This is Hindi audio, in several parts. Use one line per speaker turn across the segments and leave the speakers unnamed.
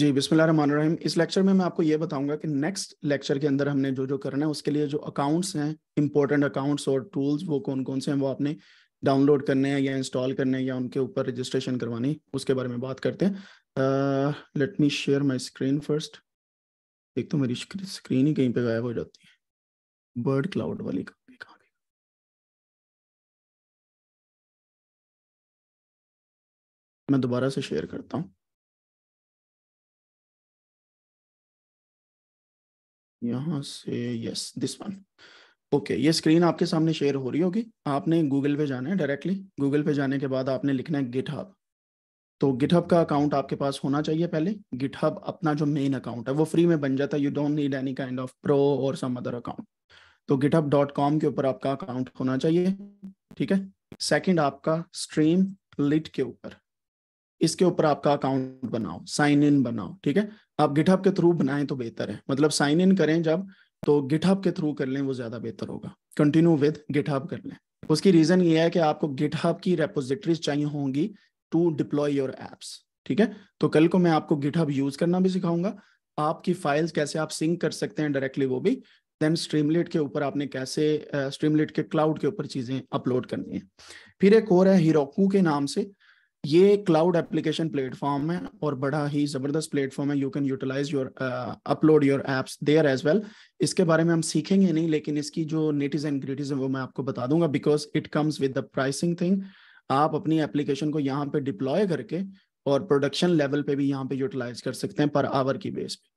जी बिस्मिल्लाहिर्रहमानिर्रहीम इस लेक्चर में मैं आपको ये बताऊंगा कि नेक्स्ट लेक्चर के अंदर हमने जो जो करना है उसके लिए जो अकाउंट्स हैं इंपॉर्टेंट अकाउंट्स और टूल्स वो कौन कौन से हैं वो आपने डाउनलोड करने हैं या इंस्टॉल करने हैं या उनके ऊपर रजिस्ट्रेशन करवानी उसके बारे में बात करते हैं let me share my screen first एक तो मेरी स्क्रीन ही कहीं पर गायब हो जाती है बर्ड क्लाउड वाली का मैं दोबारा से शेयर करता हूँ यहाँ से यस दिस वन ओके ये स्क्रीन आपके सामने शेयर हो रही होगी आपने गूगल पे जाना है डायरेक्टली गूगल पे जाने के बाद आपने लिखना है गिटहब तो गिटहब का अकाउंट आपके पास होना चाहिए पहले गिटहब अपना जो मेन अकाउंट है वो फ्री में बन जाता है you don't need any kind of pro और सम अदर अकाउंट तो गिटहब डॉट कॉम के ऊपर आपका अकाउंट होना चाहिए ठीक है सेकेंड आपका स्ट्रीम लिट के ऊपर इसके ऊपर आपका अकाउंट बनाओ साइन इन बनाओ ठीक है आप गिटहब के थ्रू बनाएं तो बेहतर है मतलब साइन इन करें जब तो गिटहब के थ्रू कर लें वो ज्यादा बेहतर होगा कंटिन्यू विद गिटहब कर लें उसकी रीजन ये है कि आपको गिटहब की रेपोजिटरीज चाहिए होंगी टू डिप्लॉय योर एप्स ठीक है तो कल को मैं आपको गिटहब यूज करना भी सिखाऊंगा आपकी फाइल्स कैसे आप सिंक कर सकते हैं डायरेक्टली वो भी देन स्ट्रीमलेट के ऊपर आपने कैसे स्ट्रीमलेट uh, के क्लाउड के ऊपर चीजें अपलोड करनी है फिर एक और है हिरोकू के नाम से ये क्लाउड एप्लीकेशन प्लेटफॉर्म है और बड़ा ही जबरदस्त प्लेटफॉर्म है you can utilize your upload your apps there as well इसके बारे में हम सीखेंगे नहीं लेकिन इसकी जो नेटिज एंड ग्रेटिज है वो मैं आपको बता दूंगा because it comes with the pricing thing आप अपनी एप्लीकेशन को यहाँ पे डिप्लॉय करके और प्रोडक्शन लेवल पे भी यहाँ पे यूटिलाइज कर सकते हैं पर आवर की बेस पे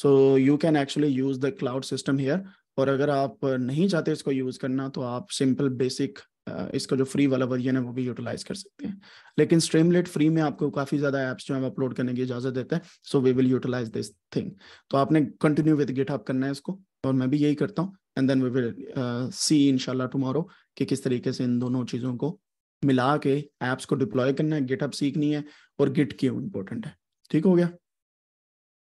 so you can actually use the cloud system here और अगर आप नहीं चाहते इसको यूज करना तो आप सिंपल बेसिक इसका जो फ्री वाला वर्जन है वो भी यूटिलाइज कर सकते हैं लेकिन स्ट्रीमलेट फ्री में आपको काफी ज्यादा एप्स जो है अपलोड करने की इजाजत देता है so we will utilize this thing तो आपने कंटिन्यू विद गिटहब करना है इसको और मैं भी यही करता हूँ and then we will see इनशाला टुमारो कि किस तरीके से इन दोनों चीज़ों को मिला के एप्स को डिप्लॉय करना है गिटअप सीखनी है और गिट क्यों इंपॉर्टेंट है ठीक हो गया